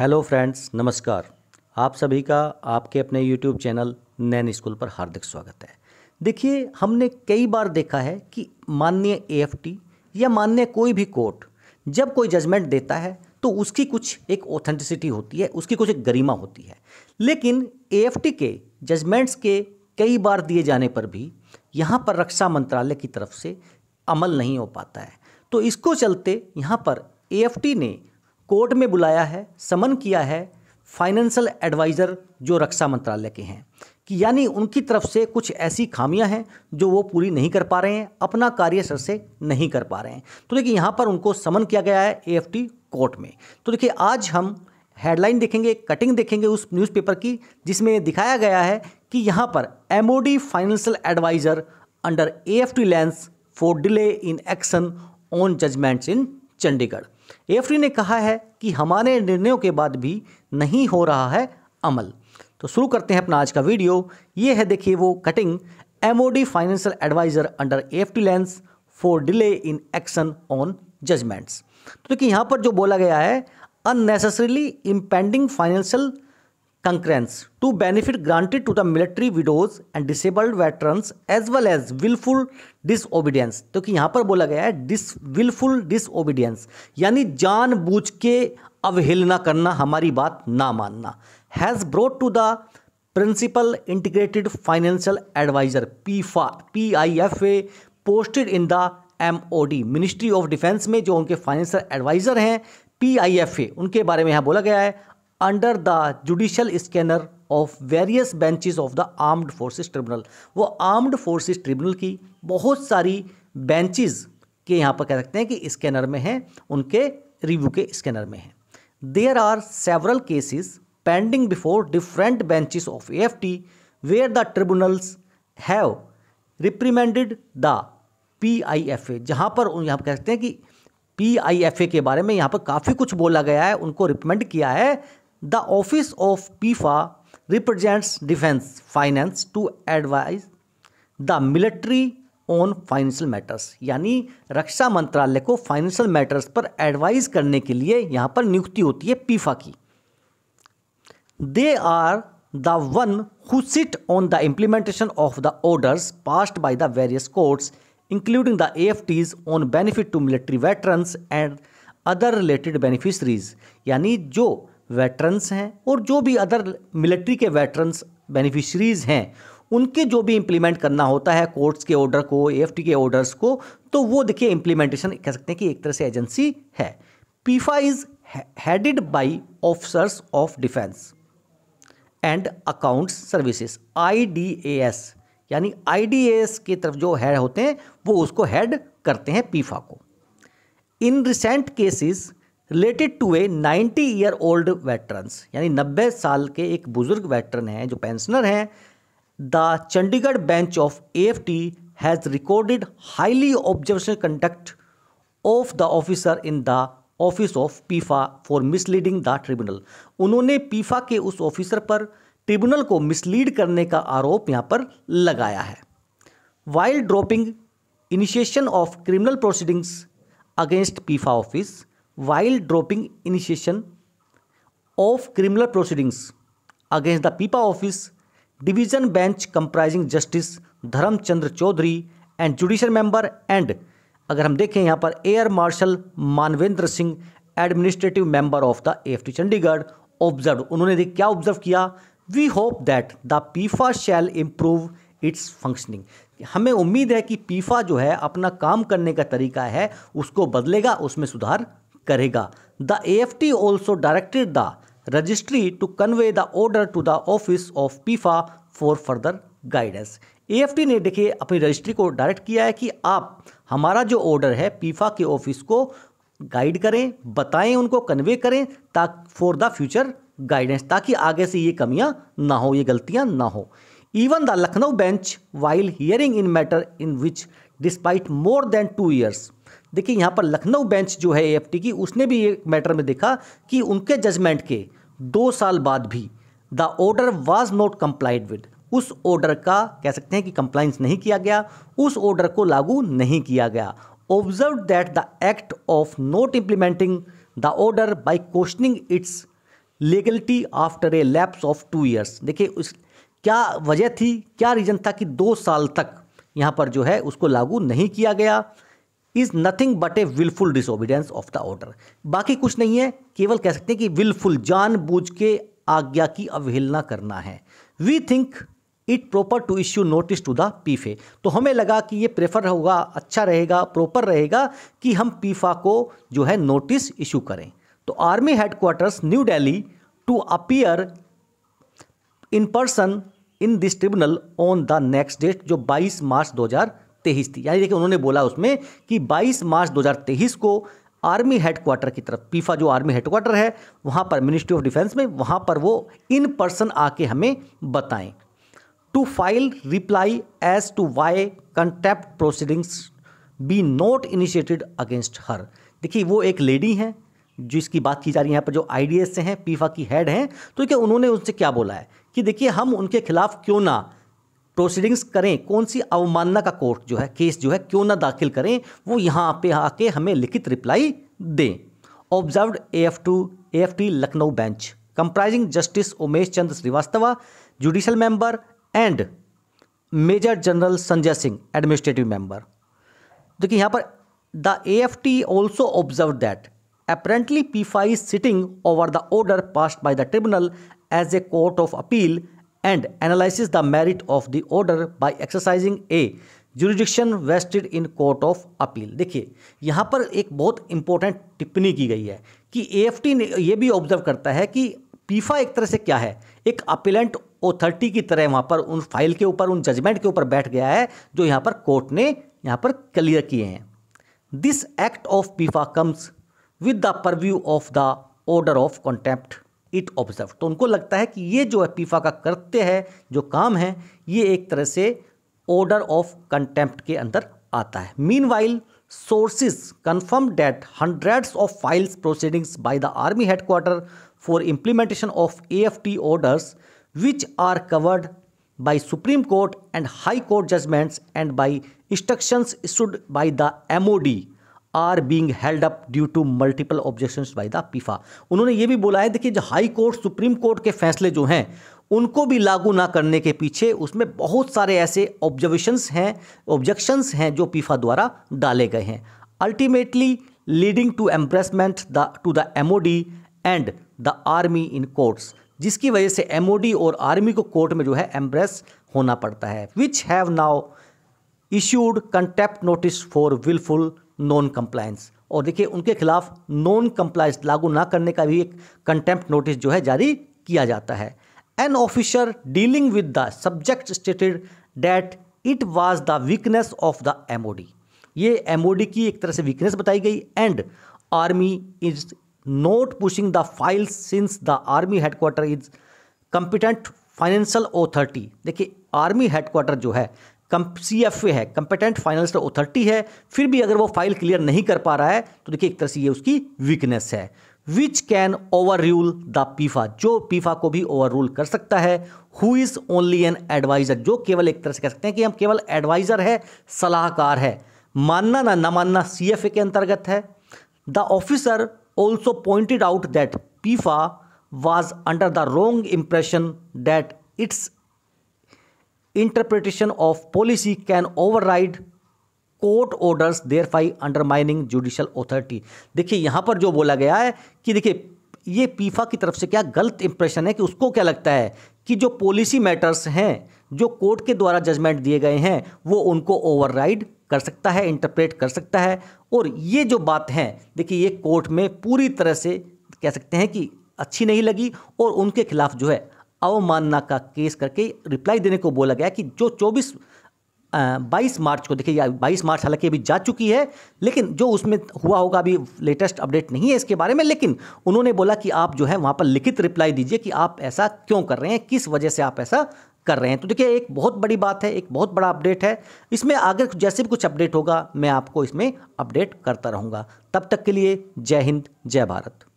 hello friends नमस्कार आप सभी का आपके अपने यूट्यूब चैनल नैन स्कूल पर हार्दिक स्वागत है देखिए हमने कई बार देखा है कि माननीय एएफटी या माननीय कोई भी कोर्ट जब कोई जजमेंट देता है तो उसकी कुछ एक ऑथेंटिसिटी होती है उसकी कुछ एक गरिमा होती है लेकिन एएफटी के जजमेंट्स के कई बार दिए जाने पर भी यहाँ पर रक्षा मंत्रालय की तरफ से अमल नहीं हो पाता है तो इसको चलते यहाँ पर एएफटी ने कोर्ट में बुलाया है समन किया है फाइनेंशियल एडवाइज़र जो रक्षा मंत्रालय के हैं कि यानी उनकी तरफ से कुछ ऐसी खामियां हैं जो वो पूरी नहीं कर पा रहे हैं अपना कार्य सर से नहीं कर पा रहे हैं तो देखिए यहाँ पर उनको समन किया गया है ए कोर्ट में तो देखिए आज हम हेडलाइन देखेंगे कटिंग देखेंगे उस न्यूज़पेपर की जिसमें दिखाया गया है कि यहाँ पर M financial adviser under a lens for delay in action on judgments in Chandigarh FD ने कहा है कि हमारे निर्णयों के बाद भी नहीं हो रहा है अमल तो शुरू करते हैं अपना आज का वीडियो ये है देखिए वो cutting MoD financial adviser under F lens for delay in action on judgments तो देखिए यहाँ पर जो बोला गया है unnecessarily impending financial concerns to benefit granted to the military widows and disabled veterans as well as wilful disobedience क्योंकि तो यहां यहाँ पर बोला गया है डिस विलफुल disobedience यानी बूझ के अवहेलना करना हमारी बात ना मानना has brought to the principal integrated financial adviser PIFA P I F A posted in the M O D ministry of defence में जो उनके फाइनेंशियल एडवाइजर हैं पी आई एफ ए उनके बारे में यहाँ बोला गया है under the judicial scanner of various benches of the armed forces tribunal वो आर्म्ड फोर्सेस ट्रिब्यूनल की बहुत सारी बेंचेस के यहाँ पर कह सकते हैं कि स्कैनर में हैं उनके रिव्यू के स्कैनर में हैं there are several cases pending before different benches of A F T where the tribunals have reprimanded the P I F A जहाँ पर यहाँ पर कह सकते हैं कि पी आई एफ ए के बारे में यहाँ पर काफ़ी कुछ बोला गया है उनको रिकमेंड किया है the office of PIFA represents defence finance to advise the military on financial matters यानी रक्षा मंत्रालय को फाइनेंशियल मैटर्स पर एडवाइज करने के लिए यहाँ पर नियुक्ति होती है पीफा की they are the one who sit on the implementation of the orders passed by the various courts including the F Ts on benefit to military veterans and other related beneficiaries यानी जो veterans हैं और जो भी other military के veterans beneficiaries हैं उनके जो भी इम्प्लीमेंट करना होता है कोर्ट्स के ऑर्डर को ए के ऑर्डर्स को तो वो देखिए इम्प्लीमेंटेशन कह सकते हैं कि एक तरह से एजेंसी है PIFA is headed by officers of defence and accounts services I D A S यानी आई डी एस की तरफ जो हेड होते हैं वो उसको हेड करते हैं पीफा को in recent cases related to a 90 year old veterans यानी 90 साल के एक बुजुर्ग वेटरन हैं जो पेंशनर हैं the Chandigarh bench of A F T has recorded highly observation conduct of the officer in the office of PIFA for misleading the tribunal उन्होंने PIFA के उस ऑफिसर पर ट्रिब्यूनल को मिसलीड करने का आरोप यहाँ पर लगाया है while dropping initiation of criminal proceedings against PIFA office while dropping initiation of criminal proceedings against the PIPA office division bench comprising justice Dharmchandra Chaudhary and judicial member and अगर हम देखें यहाँ पर air marshal Manvendra Singh administrative member of the F T Chandigarh observe उन्होंने क्या observe किया we hope that the PIFA shall improve its functioning हमें उम्मीद है कि पीफा जो है अपना काम करने का तरीका है उसको बदलेगा उसमें सुधार करेगा the A F T also directed the registry to convey the order to the office of PIFA for further guidance T ने देखिए अपनी रजिस्ट्री को डायरेक्ट किया है कि आप हमारा जो ऑर्डर है पीफा के ऑफिस को गाइड करें बताएं उनको कन्वे करें ताकि फॉर द फ्यूचर गाइडेंस ताकि आगे से ये कमियां ना हो ये गलतियां ना हो even the Lucknow bench while hearing in matter in which despite more than two years देखिए यहाँ पर लखनऊ बेंच जो है ए की उसने भी एक मैटर में देखा कि उनके जजमेंट के दो साल बाद भी the order was not complied with उस ऑर्डर का कह सकते हैं कि कंप्लाइंस नहीं किया गया उस ऑर्डर को लागू नहीं किया गया observe that the act of not implementing the order by questioning its legality after a lapse of two years देखिए उस क्या वजह थी क्या रीज़न था कि दो साल तक यहाँ पर जो है उसको लागू नहीं किया गया is nothing but a wilful disobedience of the order बाकी कुछ नहीं है केवल कह सकते हैं कि विलफुल जानबूझ के आज्ञा की अवहेलना करना है we think it proper to issue notice to the PIFA तो हमें लगा कि ये प्रेफर होगा अच्छा रहेगा प्रॉपर रहेगा कि हम पीफा को जो है नोटिस इशू करें तो army headquarters New Delhi to appear in person in this tribunal on the next date जो 22 मार्च तेईस थी यानी देखिए उन्होंने बोला उसमें कि 22 मार्च 2023 को आर्मी हेडक्वार्टर की तरफ पीफा जो आर्मी हेडक्वार्टर है वहाँ पर मिनिस्ट्री ऑफ डिफेंस में वहाँ पर वो इन पर्सन आके हमें बताएं to file reply as to why contempt proceedings be not initiated against her देखिए वो एक लेडी हैं जिसकी बात की जा रही है यहाँ पर जो आई से हैं पीफा की हेड हैं तो क्या उन्होंने उनसे क्या बोला है कि देखिए हम उनके खिलाफ क्यों ना प्रोसीडिंग्स करें कौन सी अवमानना का कोर्ट जो है केस जो है क्यों ना दाखिल करें वो यहाँ पे आके हमें लिखित रिप्लाई दें observe A F to A F T Lucknow bench comprising justice Umesh Chandra Srivastava judicial member and major general Sanjay Singh administrative member देखिए यहाँ पर the A F T also observe that apparently P is sitting over the order pass by the tribunal as a court of appeal and analyzes the merit of the order by exercising a jurisdiction vested in court of appeal देखिए यहाँ पर एक बहुत important टिप्पणी की गई है कि एएफटी ने यह भी ऑब्जर्व करता है कि पीफा एक तरह से क्या है एक अपीलेंट ऑथॉरिटी की तरह वहाँ पर उन फाइल के ऊपर उन जजमेंट के ऊपर बैठ गया है जो यहाँ पर कोर्ट ने यहाँ पर क्लियर किए हैं this act of PIFA comes with the purview of the order of contempt it observe तो उनको लगता है कि ये जो पीफा का कृत्य है जो काम है ये एक तरह से ऑर्डर ऑफ कंटेम्प्ट के अंदर आता है meanwhile sources confirm that hundred of files proceedings by the army headquarter for implementation of A F T orders which are covered by supreme court and high court judgments and by instructions issued by the M O D are being held up due to multiple objection by the PIFA उन्होंने ये भी बोला है देखिए जो high court supreme court के फैसले जो हैं उनको भी लागू ना करने के पीछे उसमें बहुत सारे ऐसे ऑब्जर्वेशंस हैं ऑब्जेक्शंस हैं जो पीफा द्वारा डाले गए हैं ultimately leading to embarrassment the to the M and the army in courts जिसकी वजह से एम और आर्मी को कोर्ट में जो है एम्प्रेस होना पड़ता है which have now issued contempt notice for wilful non compliance और देखिए उनके खिलाफ नॉन कंप्लायंस लागू ना करने का भी एक कंटेम्प्ट नोटिस जो है जारी किया जाता है an officer dealing with the subject stated that it was the weakness of the D ये डी की एक तरह से वीकनेस बताई गई and army is not pushing the file since the army headquarter is competent financial authority देखिए army headquarter जो है कम सी एफ ए है कंपिटेंट फाइनल अथॉरिटी है फिर भी अगर वो फाइल क्लियर नहीं कर पा रहा है तो देखिए एक तरह से ये उसकी वीकनेस है which can overrule the PIFA जो पीफा को भी ओवर रूल कर सकता है who is only an adviser जो केवल एक तरह से कह सकते हैं कि हम केवल एडवाइज़र है सलाहकार है मानना ना ना मानना सी एफ ए के अंतर्गत है the officer also pointed out that PIFA was under the wrong impression that its interpretation of policy can override court orders thereby माइनिंग जुडिशल अथॉरिटी देखिए यहाँ पर जो बोला गया है कि देखिए ये पीफा की तरफ से क्या गलत इंप्रेशन है कि उसको क्या लगता है कि जो पॉलिसी मैटर्स हैं जो कोर्ट के द्वारा जजमेंट दिए गए हैं वो उनको ओवरराइड कर सकता है इंटरप्रेट कर सकता है और ये जो बात है देखिए ये कोर्ट में पूरी तरह से कह सकते हैं कि अच्छी नहीं लगी और उनके खिलाफ जो है अवमानना का केस करके रिप्लाई देने को बोला गया कि जो 24 बाईस मार्च को देखिए बाईस मार्च हालांकि अभी जा चुकी है लेकिन जो उसमें हुआ होगा अभी लेटेस्ट अपडेट नहीं है इसके बारे में लेकिन उन्होंने बोला कि आप जो है वहाँ पर लिखित रिप्लाई दीजिए कि आप ऐसा क्यों कर रहे हैं किस वजह से आप ऐसा कर रहे हैं तो देखिए एक बहुत बड़ी बात है एक बहुत बड़ा अपडेट है इसमें आगे जैसे भी कुछ अपडेट होगा मैं आपको इसमें अपडेट करता रहूँगा तब तक के लिए जय हिंद जय भारत